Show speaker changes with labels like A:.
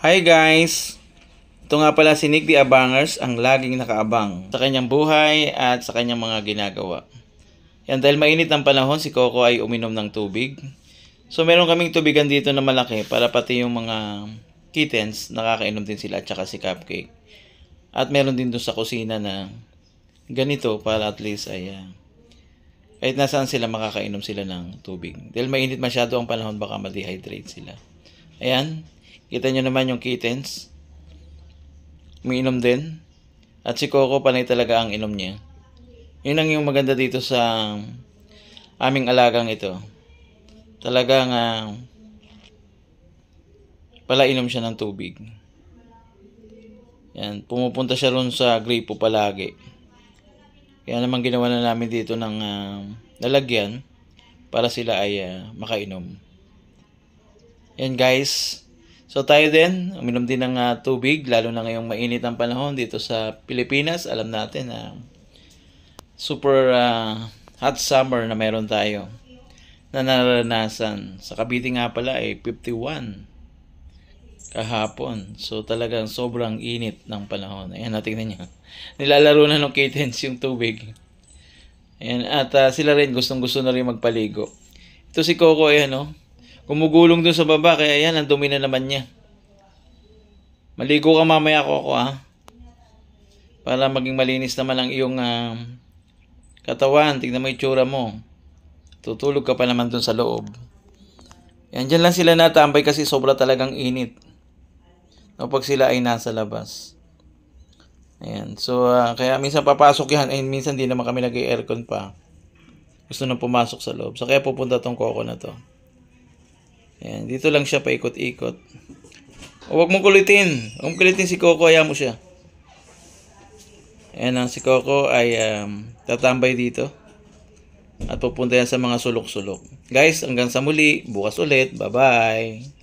A: Hi guys! Ito nga pala si Nick the Abangers ang laging nakaabang sa kanyang buhay at sa kanyang mga ginagawa. Yan, dahil mainit ang panahon, si Coco ay uminom ng tubig. So meron kaming tubigan dito na malaki para pati yung mga kittens nakakainom din sila at saka si Cupcake. At meron din doon sa kusina na ganito para at least ay uh, kahit nasaan sila makakainom sila ng tubig. Dahil mainit masyado ang panahon baka ma-dehydrate sila. Ayan. Kita nyo naman yung kittens. Umiinom din. At si Coco panay talaga ang inom niya. Yun ang yung maganda dito sa aming alagang ito. Talagang uh, ah, palainom siya ng tubig. Yan, pumupunta siya ron sa gripo palagi. Kaya naman ginawa na namin dito ng uh, ah, lalagyan para sila ay uh, makainom. Yan guys, So tayo din, uminom din ng uh, tubig, lalo na ngayong mainit ang panahon dito sa Pilipinas. Alam natin na uh, super uh, hot summer na meron tayo na naranasan. Sa Cavite nga pala ay eh, 51 kahapon. So talagang sobrang init ng panahon. Ayan, natingnan niyo. Nilalaro na ng kittens yung tubig. Ayan, at uh, sila rin gustong gusto na rin magpaligo. Ito si Coco, eh, ayan o. No? Kumugulong dun sa baba, kaya yan, ang dumi na naman niya. Maligo ka mamaya ko ako, ha? Para maging malinis naman ang iyong uh, katawan. Tignan mo yung tsura mo. Tutulog ka pa naman dun sa loob. Yan, dyan lang sila natambay kasi sobra talagang init. No, pag sila ay nasa labas. Ayan. So, uh, kaya minsan papasok yan. And minsan di naman kami nag-aircon pa. Gusto nang pumasok sa loob. So, kaya pupunta tong koko na to. Ayan, dito lang siya paikot-ikot. Huwag mong kulitin. Huwag kulitin si Coco, ayaw mo siya. Ayan ang si Coco ay um, tatambay dito. At pupunta yan sa mga sulok-sulok. Guys, hanggang sa muli. Bukas ulit. Bye-bye.